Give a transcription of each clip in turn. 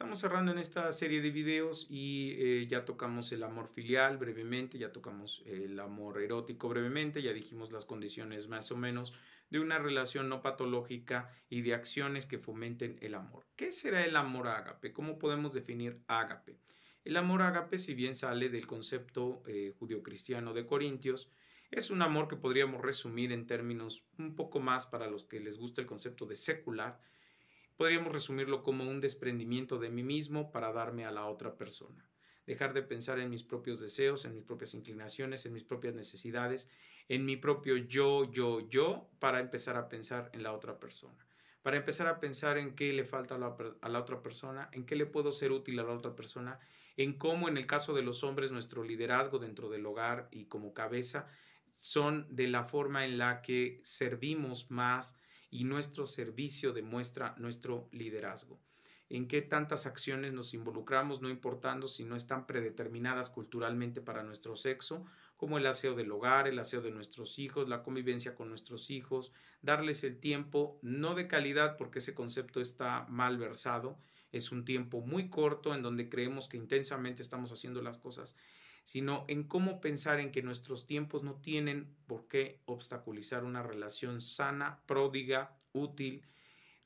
Estamos cerrando en esta serie de videos y eh, ya tocamos el amor filial brevemente, ya tocamos el amor erótico brevemente, ya dijimos las condiciones más o menos de una relación no patológica y de acciones que fomenten el amor. ¿Qué será el amor ágape? ¿Cómo podemos definir ágape? El amor ágape, si bien sale del concepto eh, judio-cristiano de Corintios, es un amor que podríamos resumir en términos un poco más para los que les gusta el concepto de secular, podríamos resumirlo como un desprendimiento de mí mismo para darme a la otra persona. Dejar de pensar en mis propios deseos, en mis propias inclinaciones, en mis propias necesidades, en mi propio yo, yo, yo, para empezar a pensar en la otra persona. Para empezar a pensar en qué le falta a la, otra persona, en qué le puedo ser útil a la otra persona, en cómo en el caso de los hombres nuestro liderazgo dentro del hogar y como cabeza son de la forma en la que servimos más, y nuestro servicio demuestra nuestro liderazgo. En qué tantas acciones nos involucramos, no importando si no están predeterminadas culturalmente para nuestro sexo, como el aseo del hogar, el aseo de nuestros hijos, la convivencia con nuestros hijos, darles el tiempo, no de calidad porque ese concepto está mal versado, es un tiempo muy corto en donde creemos que intensamente estamos haciendo las cosas, sino en cómo pensar en que nuestros tiempos no tienen por qué obstaculizar una relación sana, pródiga, útil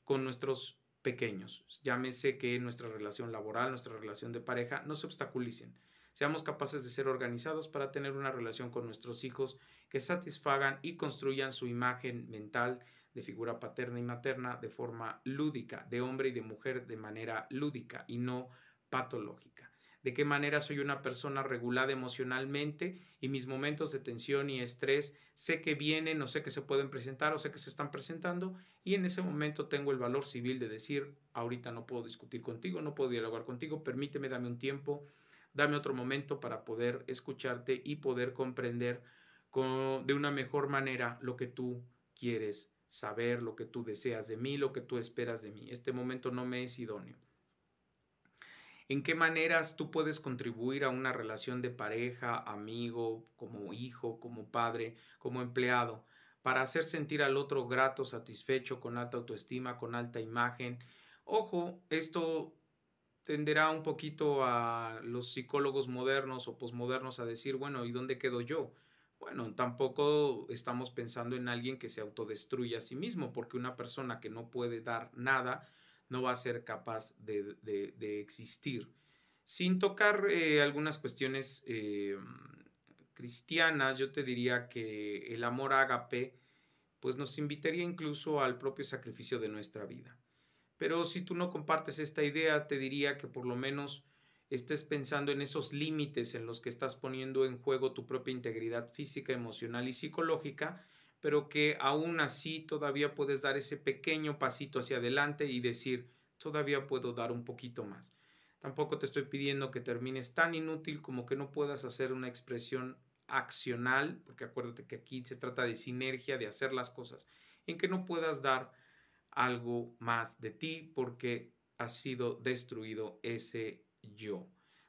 con nuestros pequeños. Llámese que nuestra relación laboral, nuestra relación de pareja, no se obstaculicen. Seamos capaces de ser organizados para tener una relación con nuestros hijos que satisfagan y construyan su imagen mental, de figura paterna y materna de forma lúdica, de hombre y de mujer de manera lúdica y no patológica. De qué manera soy una persona regulada emocionalmente y mis momentos de tensión y estrés sé que vienen o sé que se pueden presentar o sé que se están presentando y en ese momento tengo el valor civil de decir, ahorita no puedo discutir contigo, no puedo dialogar contigo, permíteme, dame un tiempo, dame otro momento para poder escucharte y poder comprender con, de una mejor manera lo que tú quieres saber lo que tú deseas de mí, lo que tú esperas de mí. Este momento no me es idóneo. ¿En qué maneras tú puedes contribuir a una relación de pareja, amigo, como hijo, como padre, como empleado, para hacer sentir al otro grato, satisfecho, con alta autoestima, con alta imagen? Ojo, esto tenderá un poquito a los psicólogos modernos o posmodernos a decir, bueno, ¿y dónde quedo yo? bueno, tampoco estamos pensando en alguien que se autodestruye a sí mismo, porque una persona que no puede dar nada no va a ser capaz de, existir. Sin tocar eh, algunas cuestiones eh, cristianas, yo te diría que el amor ágape pues nos invitaría incluso al propio sacrificio de nuestra vida. Pero si tú no compartes esta idea, te diría que por lo menos estés pensando en esos límites en los que estás poniendo en juego tu propia integridad física, emocional y psicológica, pero que aún así todavía puedes dar ese pequeño pasito hacia adelante y decir, todavía puedo dar un poquito más. Tampoco te estoy pidiendo que termines tan inútil como que no puedas hacer una expresión accional, porque acuérdate que aquí se trata de sinergia, de hacer las cosas, en que no puedas dar algo más de ti porque has sido destruido ese yo.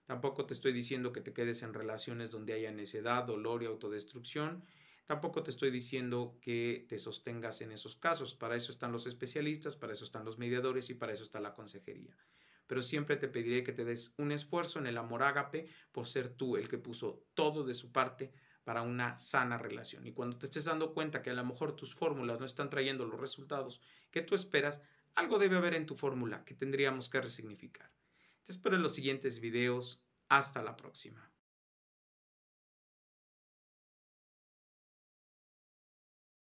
Tampoco te estoy diciendo que te quedes en relaciones donde haya necedad, dolor y autodestrucción. Tampoco te estoy diciendo que te sostengas en esos casos. Para eso están los especialistas, para eso están los mediadores y para eso está la consejería. Pero siempre te pediré que te des un esfuerzo en el amor ágape por ser tú el que puso todo de su parte para una sana relación. Y cuando te estés dando cuenta que a lo mejor tus fórmulas no están trayendo los resultados que tú esperas, algo debe haber en tu fórmula que tendríamos que resignificar. Te espero en los siguientes videos. Hasta la próxima.